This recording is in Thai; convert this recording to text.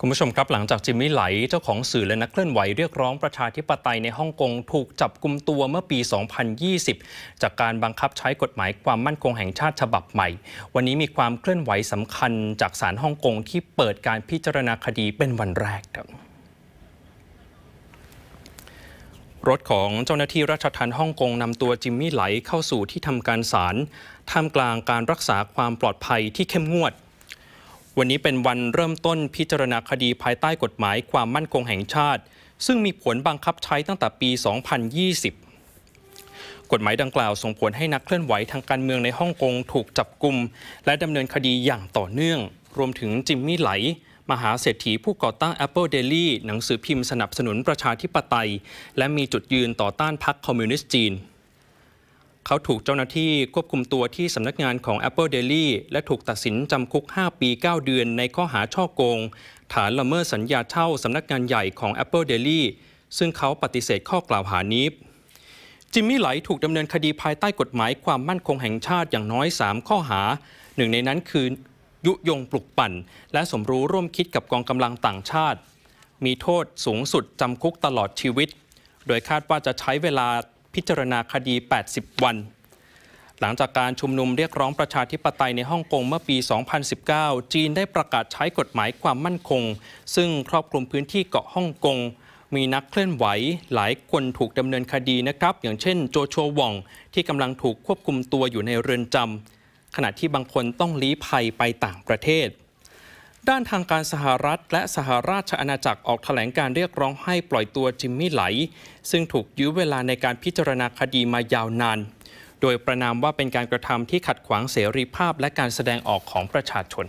คุณผู้ชมครับหลังจากจิมมี่ไหลเจ้าของสื่อและนักเคลื่อนไหวเรียกร้องประชาธิปไตยในฮ่องกงถูกจับกลุมตัวเมื่อปี 2020 จากการบังคับใช้กฎหมายความมั่นคงแห่งชาติฉบับใหม่ วันนี้มีความเคลื่อนไหวสำคัญจากศาลฮ่องกง ที่เปิดการพิจารณาคดีเป็นวันแรกครับรถของเจ้าหน้าที่ราชทัณฑ์ฮ่องกงนำตัวจิมมี่ไหลเข้าสู่ที่ทำการศาลท่ามกลางการรักษาความปลอดภัยที่เข้มงวดวันนี้เป็นวันเริ่มต้นพิจารณาคดีภายใต้กฎหมายความมั่นคงแห่งชาติ ซึ่งมีผลบังคับใช้ตั้งแต่ปี 2020 กฎหมายดังกล่าวส่งผลให้นักเคลื่อนไหวทางการเมืองในฮ่องกงถูกจับกลุ่มและดำเนินคดีอย่างต่อเนื่อง รวมถึงจิมมี่ไหล มหาเศรษฐีผู้ก่อตั้ง Apple Daily หนังสือพิมพ์สนับสนุนประชาธิปไตย และมีจุดยืนต่อต้านพรรคคอมมิวนิสต์จีนเขาถูกเจ้าหน้าที่ควบคุมตัวที่สำนักงานของ Apple Daily และถูกตัดสินจำคุก 5 ปี 9 เดือน ในข้อหาช่อโกง ฐานละเมิดสัญญาเช่าสำนักงานใหญ่ของ Apple Daily ซึ่งเขาปฏิเสธข้อกล่าวหานี้ จิมมี่ไหลถูกดำเนินคดีภายใต้กฎหมายความมั่นคงแห่งชาติอย่างน้อย 3 ข้อหา หนึ่งในนั้นคือ ยุยงปลุกปั่น และสมรู้ร่วมคิดกับกองกำลังต่างชาติ มีโทษสูงสุดจำคุกตลอดชีวิต โดยคาดว่าจะใช้เวลาพิจารณาคดี 80 วัน หลังจากการชุมนุมเรียกร้องประชาธิปไตยในฮ่องกงเมื่อปี 2019 จีนได้ประกาศใช้กฎหมายความมั่นคง ซึ่งครอบคลุมพื้นที่เกาะฮ่องกง มีนักเคลื่อนไหว หลายคนถูกดำเนินคดีนะครับ อย่างเช่น โจชัวว่องที่กำลังถูกควบคุมตัวอยู่ในเรือนจำขณะที่บางคนต้องลี้ภัยไปต่างประเทศด้านทางการสหรัฐและสหราชอาณาจักรออกแถลงการเรียกร้องให้ปล่อยตัวจิมมี่ไหล ซึ่งถูกยื้อเวลาในการพิจารณาคดีมายาวนาน โดยประนามว่าเป็นการกระทำที่ขัดขวางเสรีภาพ และการแสดงออกของประชาชน